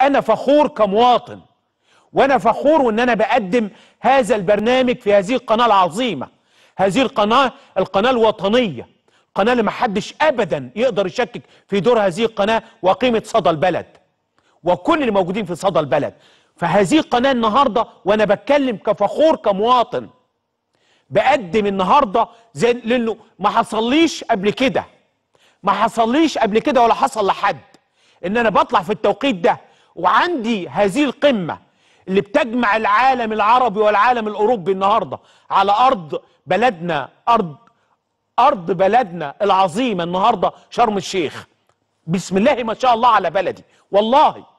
انا فخور كمواطن وانا فخور ان انا بقدم هذا البرنامج في هذه القناه العظيمه هذه القناه القناه الوطنيه القناه اللي محدش ابدا يقدر يشكك في دور هذه القناه وقيمه صدى البلد وكل اللي موجودين في صدى البلد فهذه القناه النهارده وانا بتكلم كفخور كمواطن بقدم النهارده زي لانه ما حصليش قبل كده ما حصليش قبل كده ولا حصل لحد ان انا بطلع في التوقيت ده وعندي هذه القمة اللي بتجمع العالم العربي والعالم الأوروبي النهاردة على أرض بلدنا أرض أرض بلدنا العظيمة النهاردة شرم الشيخ بسم الله ما شاء الله على بلدي والله